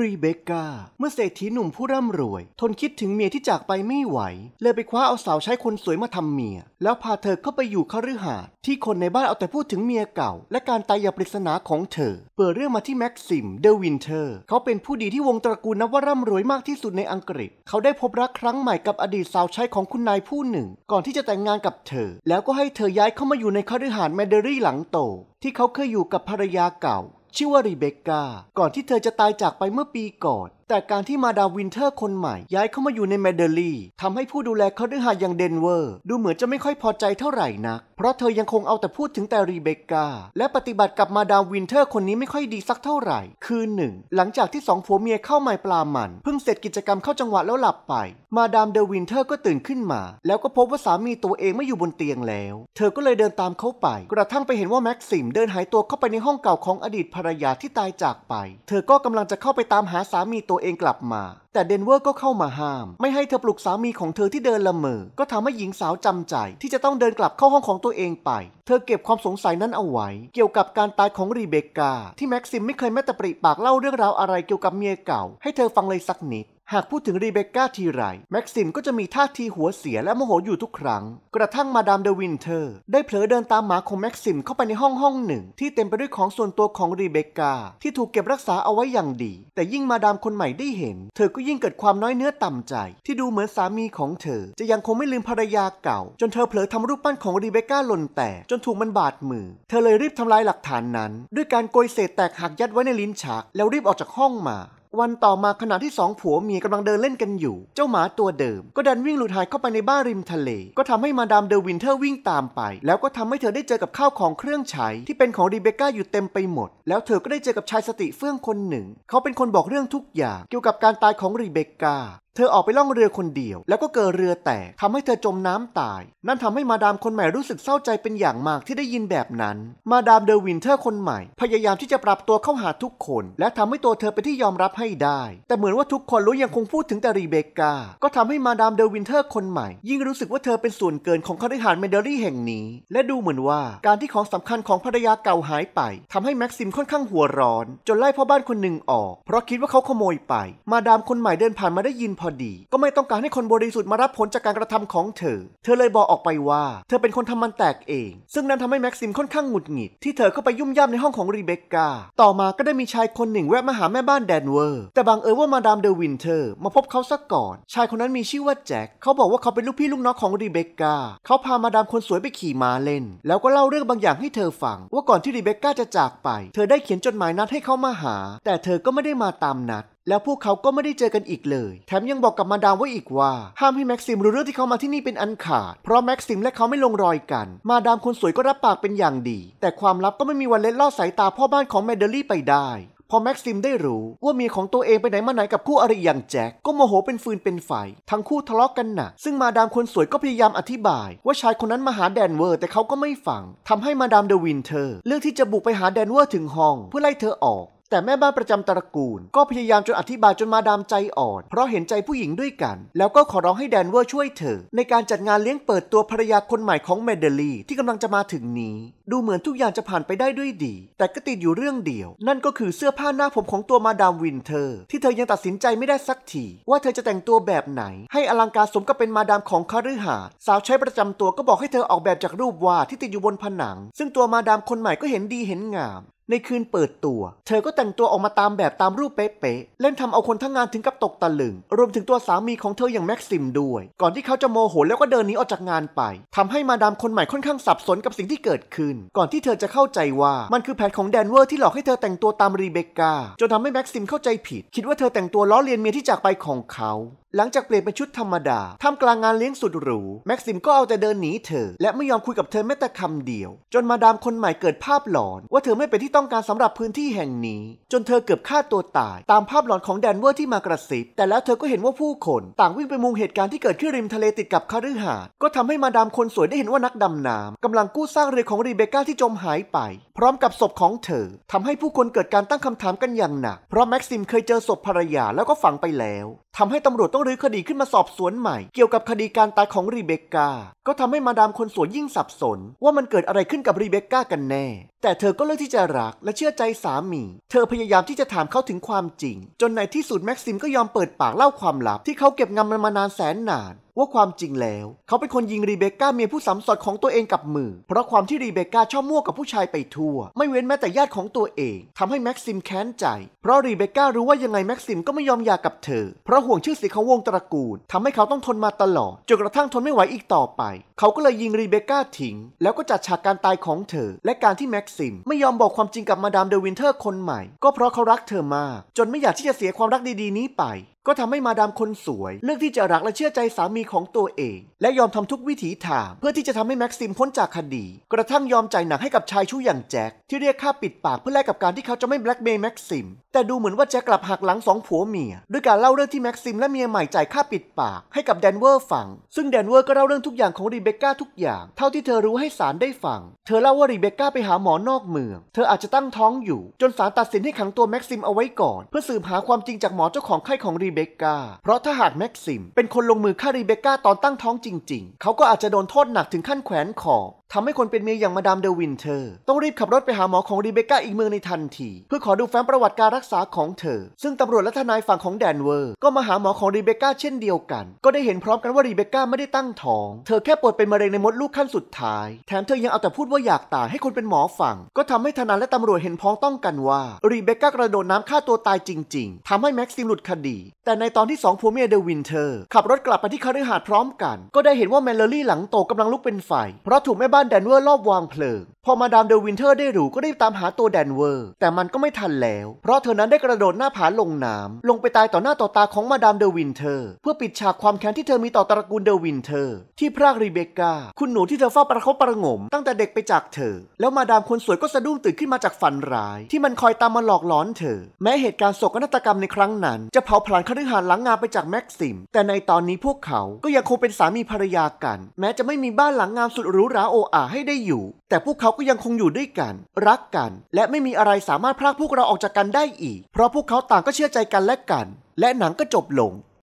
รีเบคก้าเมื่อเศรษฐีหนุ่มผู้ร่ำรวย ทนคิดถึงเมียที่จากไปไม่ไหว เลยไปคว้าเอาสาวใช้คนสวยมาทำเมีย แล้วพาเธอเข้าไปอยู่คฤหาสน์ที่คนในบ้านเอาแต่พูดถึงเมียเก่า และการตายอย่างปริศนาของเธอ เปิดเรื่องมาที่แม็กซิม เดวินเทอร์ เขาเป็นผู้ดีที่วงตระกูลนับว่าร่ำรวยมากที่สุดในอังกฤษ เขาได้พบรักครั้งใหม่กับอดีตสาวใช้ของคุณนายผู้หนึ่ง ก่อนที่จะแต่งงานกับเธอ แล้วก็ให้เธอย้ายเข้ามาอยู่ในคฤหาสน์แมเดรี่หลังโต ที่เขาเคยอยู่กับภรรยาเก่าชื่อว่ารีเบคก้าก่อนที่เธอจะตายจากไปเมื่อปีก่อนแต่การที่มาดามวินเทอร์คนใหม่ ย้ายเข้ามาอยู่ในแมเดลีทำให้ผู้ดูแลเขาดน์อย่างเดนเวอร์ ดูเหมือนจะไม่ค่อยพอใจเท่าไหร่นักเพราะเธอยังคงเอาแต่พูดถึงแต่รีเบคกา และปฏิบัติกับมาดามวินเทอร์ คนนี้ไม่ค่อยดีสักเท่าไหร่ คืนหนึ่งหลังจากที่สองผัวเมียเข้าไม้ปลามัน เพิ่งเสร็จกิจกรรมเข้าจังหวะแล้วหลับไป มาดามเดวินเทอร์ ก็ตื่นขึ้นมา แล้วก็พบว่าสามีตัวเองไม่อยู่บนเตียงแล้ว เธอก็เลยเดินตามเขาไป กระทั่งไปเห็นว่าแม็กซิมเดินหายตัวเข้าไปในห้องเก่าของอดีตภรรยาที่ตายจากไป เธอก็กำลังจะเข้าไปตามหาสามีตัวตัวเองกลับมา แต่เดนเวอร์ก็เข้ามาห้าม ไม่ให้เธอปลุกสามีของเธอที่เดินละเมอ ก็ทำให้หญิงสาวจำใจ ที่จะต้องเดินกลับเข้าห้องของตัวเองไป เธอเก็บความสงสัยนั้นเอาไว้ เกี่ยวกับการตายของรีเบคกา ที่แม็กซิมไม่เคยแม้แต่ปริปากเล่าเรื่องราวอะไรเกี่ยวกับเมียเก่าให้เธอฟังเลยสักนิดหากพูดถึงรีเบคก้าทีไรแม็กซิมก็จะมีท่าทีหัวเสียและโมโหอยู่ทุกครั้ง กระทั่งมาดามเดวินเทอร์ได้เผลอเดินตามหมาของแม็กซิมเข้าไปในห้องห้องหนึ่งที่เต็มไปด้วยของส่วนตัวของรีเบคก้าที่ถูกเก็บรักษาเอาไว้อย่างดี แต่ยิ่งมาดามคนใหม่ได้เห็น เธอก็ยิ่งเกิดความน้อยเนื้อต่ำใจ ที่ดูเหมือนสามีของเธอจะยังคงไม่ลืมภรรยาเก่า จนเธอเผลอทำรูปปั้นของรีเบคก้าหล่นแตกจนถูกมันบาดมือ เธอเลยรีบทำลายหลักฐานนั้นด้วยการโกยเศษแตกหักยัดไว้ในลิ้นชักแล้วรีบออกจากห้องมาวันต่อมาขณะที่สองผัวเมียกำลังเดินเล่นกันอยู่ เจ้าหมาตัวเดิม ก็ดันวิ่งหลุดหายเข้าไปในบ้านริมทะเล ก็ทำให้มาดามเดวินเทอร์วิ่งตามไป แล้วก็ทำให้เธอได้เจอกับข้าวของเครื่องใช้ที่เป็นของรีเบคก้าอยู่เต็มไปหมด แล้วเธอก็ได้เจอกับชายสติเฟื่องคนหนึ่ง เขาเป็นคนบอกเรื่องทุกอย่างเกี่ยวกับการตายของรีเบคก้าเธอออกไปล่องเรือคนเดียว แล้วก็เกิดเรือแตกทำให้เธอจมน้ำตาย นั่นทำให้มาดามคนใหม่รู้สึกเศร้าใจเป็นอย่างมากที่ได้ยินแบบนั้น มาดามเดวินเทอร์ คนใหม่ พยายามที่จะปรับตัวเข้าหาทุกคน และทำให้ตัวเธอเป็นที่ยอมรับให้ได้ แต่เหมือนว่าทุกคนรู้ยังคงพูดถึงแต่รีเบกา ก็ทำให้มาดามเดวินเทอร์ คนใหม่ ยิ่งรู้สึกว่าเธอเป็นส่วนเกินของคฤหาสน์เมเดอรี่แห่งนี้ และดูเหมือนว่าการที่ของสำคัญของภรรยาเก่าหายไป ทำให้แม็กซิมค่อนข้างหัวร้อน จนไล่พ่อบ้านคนหนึ่งออก เพราะคิดว่าเขาขโมยไป มาดามคนใหม่เดินผ่านมาได้ยินพอดี ก็ไม่ต้องการให้คนบริสุทธิ์มารับผลจากการกระทำของเธอ เธอเลยบอกออกไปว่า เธอเป็นคนทำมันแตกเอง ซึ่งนั้นทำให้แม็กซิมค่อนข้างหงุดหงิด ที่เธอเข้าไปยุ่มย่มในห้องของรีเบคก้า ต่อมาก็ได้มีชายคนหนึ่งแวะมาหาแม่บ้านแดนเวอร์ แต่บังเอิญว่ามาดามเดวินเทอร์ มาพบเขาซะก่อน ชายคนนั้นมีชื่อว่าแจ็ค เขาบอกว่าเขาเป็นลูกพี่ลูกน้องของรีเบคก้า เขาพามาดามคนสวยไปขี่ม้าเล่น แล้วก็เล่าเรื่องบางอย่างให้เธอฟัง ว่าก่อนที่รีเบคก้าจะจากไป เธอได้เขียนจดหมายนัดให้เขามาหา แต่เธอก็ไม่ได้มาตามนัดแล้วพวกเขาก็ไม่ได้เจอกันอีกเลย แถมยังบอกกับมาดามไว้อีกว่า ห้ามให้แม็กซิมรู้เรื่องที่เขามาที่นี่เป็นอันขาด เพราะแม็กซิมและเขาไม่ลงรอยกัน มาดามคนสวยก็รับปากเป็นอย่างดี แต่ความลับก็ไม่มีวันเล็ดลอดสายตาพ่อบ้านของแมดเดลี่ไปได้ พอแม็กซิมได้รู้ว่าเมียของตัวเองไปไหนมาไหนกับคู่อริอย่างแจ็ค ก็โมโหเป็นฟืนเป็นไฟทั้งคู่ทะเลาะกกันหนัก ซึ่งมาดามคนสวยก็พยายามอธิบาย ว่าชายคนนั้นมาหาแดนเวอร์ แต่เขาก็ไม่ฟังทำให้มาดามเดวินเธอเลือกที่จะบุกไปหาแดนเวอร์ถึงห้อง เพื่อไล่เธอออกแต่แม่บ้านประจำตระกูลก็พยายามจนอธิบายจนมาดามใจอ่อน เพราะเห็นใจผู้หญิงด้วยกัน แล้วก็ขอร้องให้แดนเวอร์ช่วยเธอ ในการจัดงานเลี้ยงเปิดตัวภรรยาคนใหม่ของเมเดลีที่กำลังจะมาถึงนี้ดูเหมือนทุกอย่างจะผ่านไปได้ด้วยดี แต่ก็ติดอยู่เรื่องเดียว นั่นก็คือเสื้อผ้าหน้าผมของตัวมาดามวินเทอร์ที่เธอยังตัดสินใจไม่ได้สักทีว่าเธอจะแต่งตัวแบบไหน ให้อลังการสมกับเป็นมาดามของคารืหาสาวใช้ประจำตัวก็บอกให้เธอออกแบบจากรูปวาดที่ติดอยู่บนผนัง ซึ่งตัวมาดามคนใหม่ก็เห็นดีเห็นงามในคืนเปิดตัว เธอก็แต่งตัวออกมาตามแบบตามรูปเป๊ะๆเล่นทำเอาคนทั้งงานถึงกับตกตะลึงรวมถึงตัวสามีของเธออย่างแม็กซิมด้วย ก่อนที่เขาจะโมโหแล้วก็เดินหนีออกจากงานไป ทำให้มาดามคนใหม่ค่อนข้างสับสนกับสิ่งที่เกิดขึ้น ก่อนที่เธอจะเข้าใจว่ามันคือแผนของแดนเวอร์ที่หลอกให้เธอแต่งตัวตามรีเบคกาจนทำให้แม็กซิมเข้าใจผิดคิดว่าเธอแต่งตัวล้อเลียนเมียที่จากไปของเขาหลังจากเปลี่ยนเป็นชุดธรรมดาทำกลางงานเลี้ยงสุดหรูแม็กซิมก็เอาแต่เดินหนีเธอและไม่ยอมคุยกับเธอแม้แต่คำเดียว จนมาดามคนใหม่เกิดภาพหลอน ว่าเธอไม่เป็นที่ต้องการสำหรับพื้นที่แห่งนี้ จนเธอเกือบฆ่าตัวตาย ตามภาพหลอนของแดนเวอร์ที่มากระซิบแต่แล้วเธอก็เห็นว่าผู้คนต่างวิ่งไปมุงเหตุการณ์ที่เกิดขึ้นริมทะเลติดกับคาริหาก็ทำให้มาดามคนสวยได้เห็นว่านักดำน้ำกำลังกู้สร้างเรือของรีเบคก้าที่จมหายไป พร้อมกับศพของเธอทำให้ผู้คนเกิดการตั้งคำถามกันอย่างหนัก เพราะแม็กซิมเคยเจอศพภรรยาแล้วก็ฝังไปแล้วทำให้ตำรวจต้องรื้อคดีขึ้นมาสอบสวนใหม่เกี่ยวกับคดีการตายของรีเบคก้าก็ทำให้มาดามคนสวนยิ่งสับสน ว่ามันเกิดอะไรขึ้นกับรีเบคก้ากันแน่ แต่เธอก็เลือกที่จะรักและเชื่อใจสามี เธอพยายามที่จะถามเขาถึงความจริง จนในที่สุดแม็กซิมก็ยอมเปิดปากเล่าความลับ ที่เขาเก็บงำมันมานานแสนนานว่าความจริงแล้ว เขาเป็นคนยิงรีเบคก้าเมียผู้สามสอดของตัวเองกับมือ เพราะความที่รีเบคก้าชอบมั่วกับผู้ชายไปทั่ว ไม่เว้นแม้แต่ญาติของตัวเอง ทำให้แม็กซิมแค้นใจ เพราะรีเบคก้ารู้ว่ายังไงแม็กซิมก็ไม่ยอมหย่ากับเธอ เพราะห่วงชื่อเสียงของวงตระกูล ทำให้เขาต้องทนมาตลอด จนกระทั่งทนไม่ไหวอีกต่อไป เขาก็เลยยิงรีเบคก้าทิ้ง แล้วก็จัดฉากการตายของเธอและการที่แม็กซิมไม่ยอมบอกความจริงกับมาดามเดวินเทอร์คนใหม่ ก็เพราะเขารักเธอมาก จนไม่อยากที่จะเสียความรักดี ๆ นี้ไปก็ทำให้มาดามคนสวย เลือกที่จะรักและเชื่อใจสามีของตัวเอง และยอมทำทุกวิถีทาง เพื่อที่จะทำให้แม็กซิมพ้นจากคดี กระทั่งยอมใจหนักให้กับชายชู้อย่างแจ็คที่เรียกค่าปิดปากเพื่อแลกกับการที่เขาจะไม่แบล็กเมย์แม็กซิมแต่ดูเหมือนว่าแจ็คกลับหักหลังสองผัวเมีย ด้วยการเล่าเรื่องที่แม็กซิมและเมียใหม่จ่ายค่าปิดปากให้กับแดนเวอร์ ฟัง ซึ่งแดนเวอร์ก็เล่าเรื่องทุกอย่างของรีเบคก้าทุกอย่าง เท่าที่เธอรู้ให้สารได้ฟังเธอเล่าว่ารีเบคก้าไปหาหมอนอกเมืองเธออาจจะตั้งท้องอยู่จนสารตัดสินให้ขังตัวแม็กซิมเอาไว้ก่อนเพื่อสืบหาความจริงจากหมอเจ้าของไข้ของรีเบคก้าเพราะถ้าหากแม็กซิมเป็นคนลงมือฆ่ารีเบคก้าตอนตั้งท้องจริง ๆ เขาก็อาจจะโดนโทษหนักถึงขั้นแขวนคอทำให้คนเป็นเมียอย่างมาดามเดวินเทอร์ ต้องรีบขับรถไปหาหมอของรีเบคก้าอีกเมืองในทันที เพื่อขอดูแฟ้มประวัติการรักษาของเธอ ซึ่งตำรวจและทนายฝั่งของแดนเวอร์ก็มาหาหมอของรีเบคก้าเช่นเดียวกัน ก็ได้เห็นพร้อมกันว่ารีเบคก้าไม่ได้ตั้งท้องเธอแค่ปวดเป็นมะเร็งในมดลูกขั้นสุดท้ายแถมเธอยังเอาแต่พูดว่าอยากตายให้คนเป็นหมอฟังก็ทำให้ทนายและตำรวจเห็นพ้องต้องกันว่ารีเบคก้ากระโดดน้ำฆ่าตัวตายจริงๆ ทำให้แม็กซิมหลุดคดีแต่ในตอนที่งผัวเมียเดวินเทอร์ขับรถกลับไปที่คฤหาสน์พร้อมกัน ก็ได้เห็นว่าแมลลี่หลังโตกำลังลุกเป็นไฟ เพราะถูกแม่บ้านแดนเวอร์ลอบวางเพลิงพอมาดามเดวินเทอร์ได้รู้ก็ได้ตามหาตัวแดนเวอร์ แต่มันก็ไม่ทันแล้ว เพราะเธอนั้นได้กระโดดหน้าผาลงน้ำลงไปตายต่อหน้าต่อตาของมาดามเดวินเทอร์ เพื่อปิดฉากความแค้นที่เธอมีต่อตระกูลเดวินเทอร์ ที่พรากรีเบกกาคุณหนูที่เธอเฝ้าประคบประงม ตั้งแต่เด็กไปจากเธอแล้วมาดามคนสวยก็สะดุ้งตื่นขึ้นมาจากฝันร้าย ที่มันคอยตามมาหลอกหลอนเธอแม้เหตุการณ์โศกนาฏกรรมในครั้งนั้น จะเผาผลาญคฤหาสน์หลังงามไปจากแม็กซิมแต่ในตอนนี้พวกเขาก็ยังคงเป็นสามีภรรยากัน แม้จะไม่มีบ้านหลังงามสุดหรูหราโออาให้ได้อยู่ แต่พวกเขาก็ยังคงอยู่ด้วยกัน รักกัน และไม่มีอะไรสามารถพรากพวกเราออกจากกันได้อีก เพราะพวกเขาต่างก็เชื่อใจกันและกัน และหนังก็จบลง